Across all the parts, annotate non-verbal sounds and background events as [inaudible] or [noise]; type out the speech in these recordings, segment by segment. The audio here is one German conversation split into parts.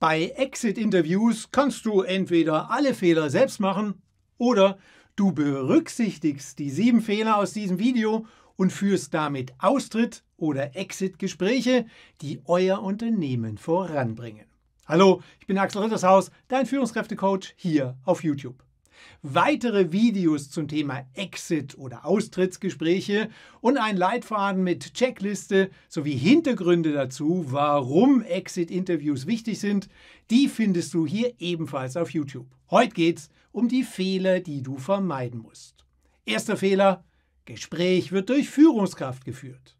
Bei Exit-Interviews kannst du entweder alle Fehler selbst machen oder du berücksichtigst die sieben Fehler aus diesem Video und führst damit Austritt oder Exit-Gespräche, die euer Unternehmen voranbringen. Hallo, ich bin Axel Rittershaus, dein Führungskräftecoach hier auf YouTube weitere Videos zum Thema Exit oder Austrittsgespräche und ein Leitfaden mit Checkliste sowie Hintergründe dazu, warum Exit-Interviews wichtig sind, die findest du hier ebenfalls auf YouTube. Heute geht's um die Fehler, die du vermeiden musst. Erster Fehler: Gespräch wird durch Führungskraft geführt.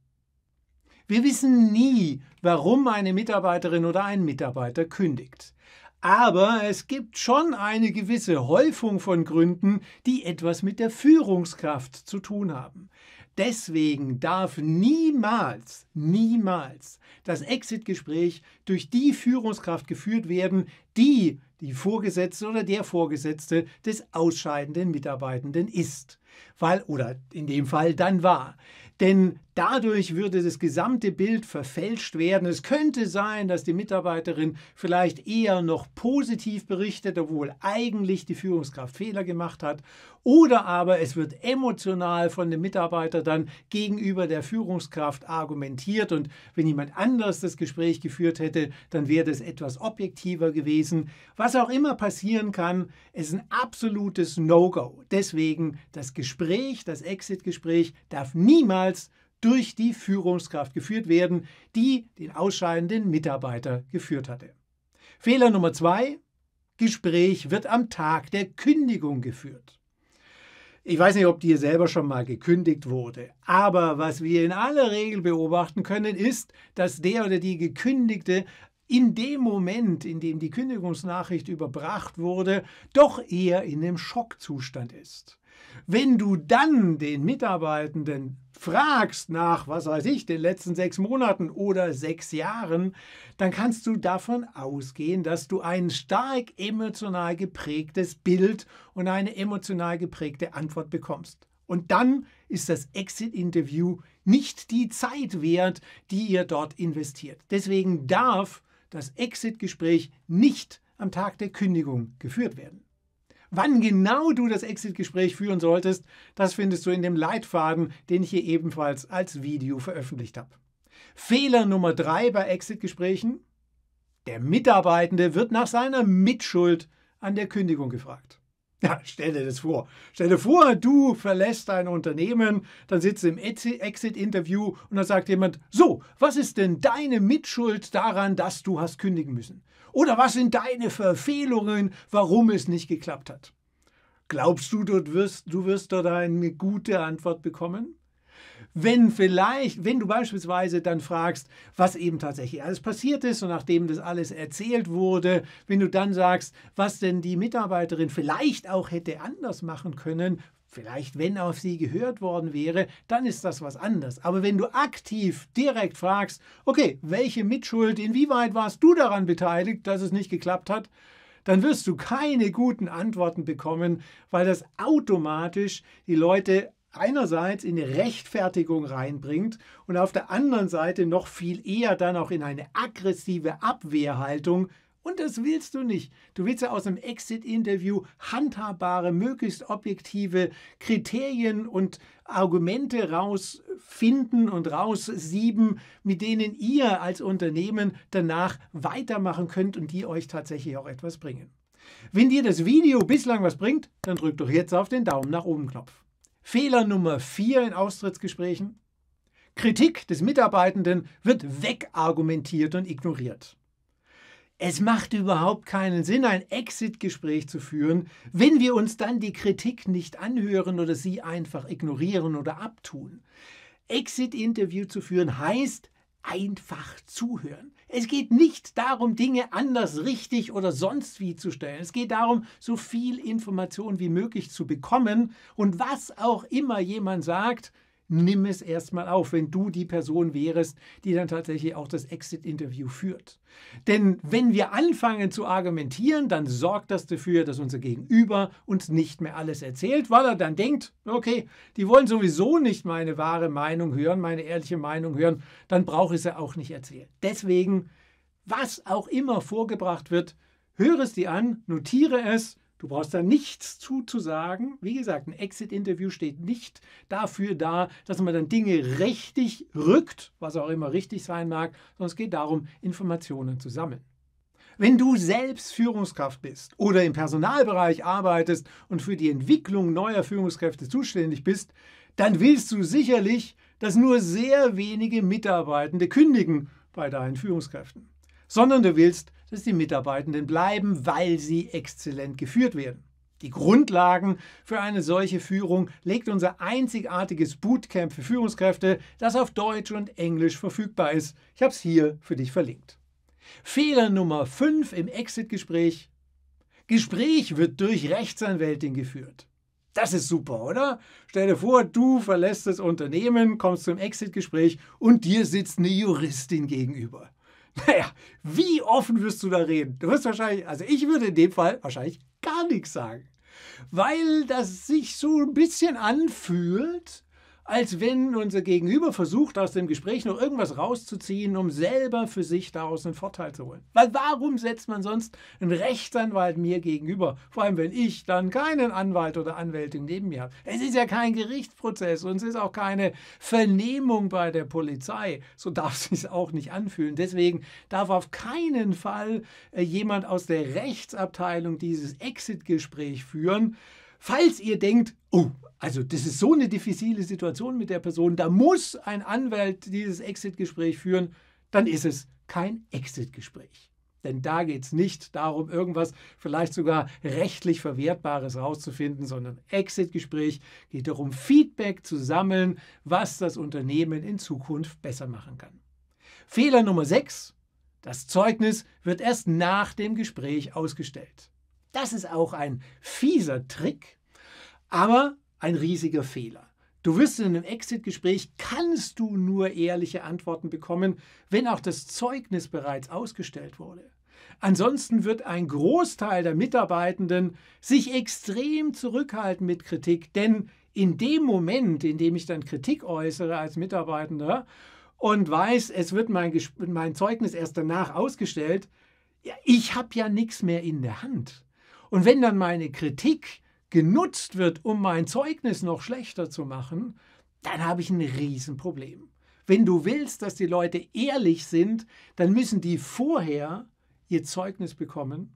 Wir wissen nie, warum eine Mitarbeiterin oder ein Mitarbeiter kündigt. Aber es gibt schon eine gewisse Häufung von Gründen, die etwas mit der Führungskraft zu tun haben. Deswegen darf niemals, niemals das Exit-Gespräch durch die Führungskraft geführt werden, die die Vorgesetzte oder der Vorgesetzte des ausscheidenden Mitarbeitenden ist weil, oder in dem Fall dann war. Denn dadurch würde das gesamte Bild verfälscht werden. Es könnte sein, dass die Mitarbeiterin vielleicht eher noch positiv berichtet, obwohl eigentlich die Führungskraft Fehler gemacht hat. Oder aber es wird emotional von dem Mitarbeiter dann gegenüber der Führungskraft argumentiert. Und wenn jemand anders das Gespräch geführt hätte, dann wäre das etwas objektiver gewesen. Was auch immer passieren kann, ist ein absolutes No-Go. Deswegen das Gespräch Gespräch, das Exit-Gespräch darf niemals durch die Führungskraft geführt werden, die den ausscheidenden Mitarbeiter geführt hatte. Fehler Nummer zwei, Gespräch wird am Tag der Kündigung geführt. Ich weiß nicht, ob dir selber schon mal gekündigt wurde, aber was wir in aller Regel beobachten können, ist, dass der oder die Gekündigte in dem Moment, in dem die Kündigungsnachricht überbracht wurde, doch eher in einem Schockzustand ist. Wenn du dann den Mitarbeitenden fragst nach, was weiß ich, den letzten sechs Monaten oder sechs Jahren, dann kannst du davon ausgehen, dass du ein stark emotional geprägtes Bild und eine emotional geprägte Antwort bekommst. Und dann ist das Exit-Interview nicht die Zeit wert, die ihr dort investiert. Deswegen darf das Exit-Gespräch nicht am Tag der Kündigung geführt werden. Wann genau du das Exit-Gespräch führen solltest, das findest du in dem Leitfaden, den ich hier ebenfalls als Video veröffentlicht habe. Fehler Nummer drei bei Exit-Gesprächen. Der Mitarbeitende wird nach seiner Mitschuld an der Kündigung gefragt. Ja, stell dir das vor. Stell dir vor, du verlässt dein Unternehmen, dann sitzt du im Exit-Interview und dann sagt jemand, so, was ist denn deine Mitschuld daran, dass du hast kündigen müssen? Oder was sind deine Verfehlungen, warum es nicht geklappt hat? Glaubst du, du wirst, du wirst dort eine gute Antwort bekommen? wenn vielleicht, wenn du beispielsweise dann fragst, was eben tatsächlich alles passiert ist und nachdem das alles erzählt wurde, wenn du dann sagst, was denn die Mitarbeiterin vielleicht auch hätte anders machen können, vielleicht wenn auf sie gehört worden wäre, dann ist das was anderes. Aber wenn du aktiv direkt fragst, okay, welche Mitschuld, inwieweit warst du daran beteiligt, dass es nicht geklappt hat, dann wirst du keine guten Antworten bekommen, weil das automatisch die Leute einerseits in eine Rechtfertigung reinbringt und auf der anderen Seite noch viel eher dann auch in eine aggressive Abwehrhaltung. Und das willst du nicht. Du willst ja aus einem Exit-Interview handhabbare, möglichst objektive Kriterien und Argumente rausfinden und raussieben, mit denen ihr als Unternehmen danach weitermachen könnt und die euch tatsächlich auch etwas bringen. Wenn dir das Video bislang was bringt, dann drück doch jetzt auf den Daumen nach oben Knopf. Fehler Nummer vier in Austrittsgesprächen? Kritik des Mitarbeitenden wird wegargumentiert und ignoriert. Es macht überhaupt keinen Sinn, ein Exit-Gespräch zu führen, wenn wir uns dann die Kritik nicht anhören oder sie einfach ignorieren oder abtun. Exit-Interview zu führen heißt einfach zuhören. Es geht nicht darum, Dinge anders richtig oder sonst wie zu stellen. Es geht darum, so viel Information wie möglich zu bekommen und was auch immer jemand sagt, nimm es erstmal auf, wenn du die Person wärest, die dann tatsächlich auch das Exit-Interview führt. Denn wenn wir anfangen zu argumentieren, dann sorgt das dafür, dass unser Gegenüber uns nicht mehr alles erzählt, weil er dann denkt, okay, die wollen sowieso nicht meine wahre Meinung hören, meine ehrliche Meinung hören, dann brauche ich sie auch nicht erzählen. Deswegen, was auch immer vorgebracht wird, höre es dir an, notiere es Du brauchst da nichts zuzusagen. Wie gesagt, ein Exit-Interview steht nicht dafür da, dass man dann Dinge richtig rückt, was auch immer richtig sein mag, sondern es geht darum, Informationen zu sammeln. Wenn du selbst Führungskraft bist oder im Personalbereich arbeitest und für die Entwicklung neuer Führungskräfte zuständig bist, dann willst du sicherlich, dass nur sehr wenige Mitarbeitende kündigen bei deinen Führungskräften, sondern du willst, dass die Mitarbeitenden bleiben, weil sie exzellent geführt werden. Die Grundlagen für eine solche Führung legt unser einzigartiges Bootcamp für Führungskräfte, das auf Deutsch und Englisch verfügbar ist. Ich habe es hier für dich verlinkt. Fehler Nummer 5 im Exit-Gespräch. Gespräch wird durch Rechtsanwältin geführt. Das ist super, oder? Stell dir vor, du verlässt das Unternehmen, kommst zum Exit-Gespräch und dir sitzt eine Juristin gegenüber. Naja, wie offen wirst du da reden? Du wirst wahrscheinlich, also ich würde in dem Fall wahrscheinlich gar nichts sagen, weil das sich so ein bisschen anfühlt, als wenn unser Gegenüber versucht, aus dem Gespräch noch irgendwas rauszuziehen, um selber für sich daraus einen Vorteil zu holen. Weil warum setzt man sonst einen Rechtsanwalt mir gegenüber? Vor allem, wenn ich dann keinen Anwalt oder Anwältin neben mir habe. Es ist ja kein Gerichtsprozess und es ist auch keine Vernehmung bei der Polizei. So darf es [laughs] sich auch nicht anfühlen. Deswegen darf auf keinen Fall äh, jemand aus der Rechtsabteilung dieses Exit-Gespräch führen falls ihr denkt, oh, also das ist so eine diffizile Situation mit der Person, da muss ein Anwalt dieses Exit-Gespräch führen, dann ist es kein Exit-Gespräch. Denn da geht es nicht darum, irgendwas vielleicht sogar rechtlich Verwertbares rauszufinden, sondern Exit-Gespräch geht darum, Feedback zu sammeln, was das Unternehmen in Zukunft besser machen kann. Fehler Nummer 6. Das Zeugnis wird erst nach dem Gespräch ausgestellt. Das ist auch ein fieser Trick, aber ein riesiger Fehler. Du wirst in einem Exit-Gespräch, kannst du nur ehrliche Antworten bekommen, wenn auch das Zeugnis bereits ausgestellt wurde. Ansonsten wird ein Großteil der Mitarbeitenden sich extrem zurückhalten mit Kritik, denn in dem Moment, in dem ich dann Kritik äußere als Mitarbeitender und weiß, es wird mein, mein Zeugnis erst danach ausgestellt, ich habe ja nichts mehr in der Hand. Und wenn dann meine Kritik genutzt wird, um mein Zeugnis noch schlechter zu machen, dann habe ich ein Riesenproblem. Wenn du willst, dass die Leute ehrlich sind, dann müssen die vorher ihr Zeugnis bekommen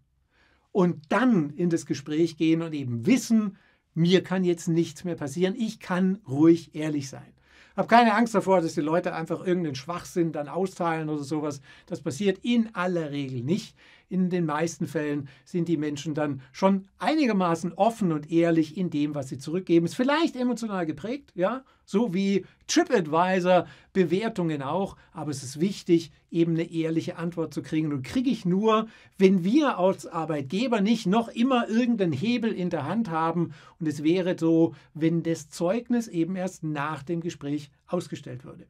und dann in das Gespräch gehen und eben wissen, mir kann jetzt nichts mehr passieren, ich kann ruhig ehrlich sein. Hab keine Angst davor, dass die Leute einfach irgendeinen Schwachsinn dann austeilen oder sowas. Das passiert in aller Regel nicht in den meisten Fällen sind die Menschen dann schon einigermaßen offen und ehrlich in dem, was sie zurückgeben. Ist vielleicht emotional geprägt, ja, so wie TripAdvisor Bewertungen auch, aber es ist wichtig, eben eine ehrliche Antwort zu kriegen und kriege ich nur, wenn wir als Arbeitgeber nicht noch immer irgendeinen Hebel in der Hand haben und es wäre so, wenn das Zeugnis eben erst nach dem Gespräch ausgestellt würde.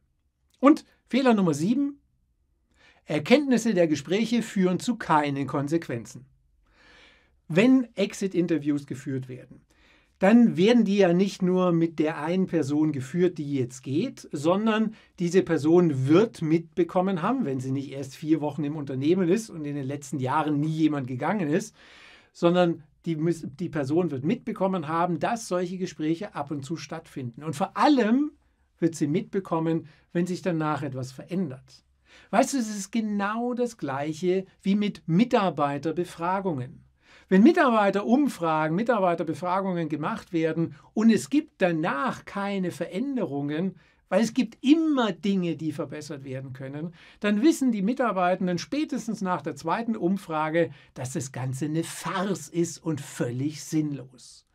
Und Fehler Nummer sieben, Erkenntnisse der Gespräche führen zu keinen Konsequenzen. Wenn Exit-Interviews geführt werden, dann werden die ja nicht nur mit der einen Person geführt, die jetzt geht, sondern diese Person wird mitbekommen haben, wenn sie nicht erst vier Wochen im Unternehmen ist und in den letzten Jahren nie jemand gegangen ist, sondern die, die Person wird mitbekommen haben, dass solche Gespräche ab und zu stattfinden. Und vor allem wird sie mitbekommen, wenn sich danach etwas verändert. Weißt du, es ist genau das Gleiche wie mit Mitarbeiterbefragungen. Wenn Mitarbeiterumfragen, Mitarbeiterbefragungen gemacht werden und es gibt danach keine Veränderungen, weil es gibt immer Dinge, die verbessert werden können, dann wissen die Mitarbeitenden spätestens nach der zweiten Umfrage, dass das Ganze eine Farce ist und völlig sinnlos.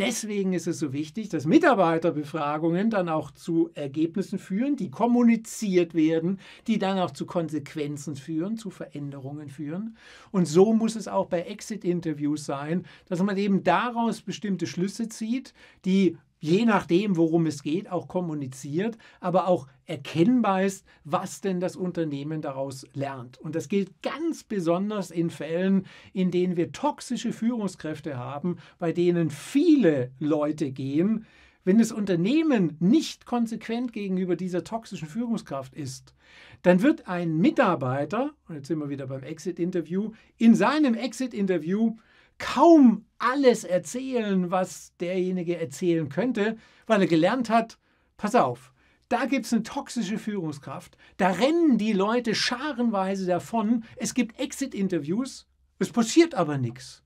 Deswegen ist es so wichtig, dass Mitarbeiterbefragungen dann auch zu Ergebnissen führen, die kommuniziert werden, die dann auch zu Konsequenzen führen, zu Veränderungen führen. Und so muss es auch bei Exit-Interviews sein, dass man eben daraus bestimmte Schlüsse zieht, die je nachdem, worum es geht, auch kommuniziert, aber auch erkennbar ist, was denn das Unternehmen daraus lernt. Und das gilt ganz besonders in Fällen, in denen wir toxische Führungskräfte haben, bei denen viele Leute gehen. Wenn das Unternehmen nicht konsequent gegenüber dieser toxischen Führungskraft ist, dann wird ein Mitarbeiter, und jetzt sind wir wieder beim Exit-Interview, in seinem Exit-Interview kaum alles erzählen, was derjenige erzählen könnte, weil er gelernt hat, pass auf, da gibt es eine toxische Führungskraft, da rennen die Leute scharenweise davon, es gibt Exit-Interviews, es passiert aber nichts.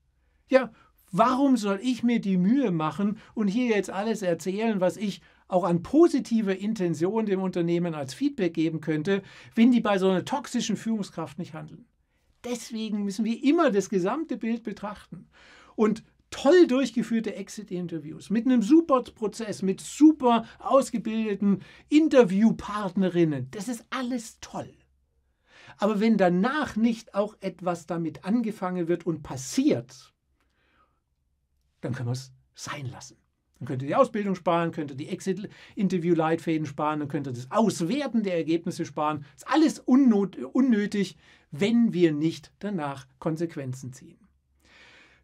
Ja, warum soll ich mir die Mühe machen und hier jetzt alles erzählen, was ich auch an positive Intention dem Unternehmen als Feedback geben könnte, wenn die bei so einer toxischen Führungskraft nicht handeln? Deswegen müssen wir immer das gesamte Bild betrachten. Und toll durchgeführte Exit-Interviews mit einem super Prozess, mit super ausgebildeten Interviewpartnerinnen, das ist alles toll. Aber wenn danach nicht auch etwas damit angefangen wird und passiert, dann können wir es sein lassen. Dann könnt ihr die Ausbildung sparen, könnt ihr die Exit-Interview-Leitfäden sparen, dann könnt ihr das Auswerten der Ergebnisse sparen. Das ist alles unnötig, wenn wir nicht danach Konsequenzen ziehen.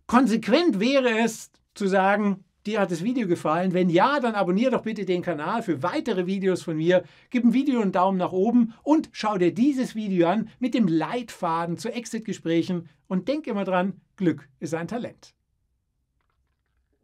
Konsequent wäre es zu sagen, dir hat das Video gefallen. Wenn ja, dann abonniere doch bitte den Kanal für weitere Videos von mir. Gib dem Video einen Daumen nach oben und schau dir dieses Video an mit dem Leitfaden zu Exit-Gesprächen. Und denk immer dran, Glück ist ein Talent.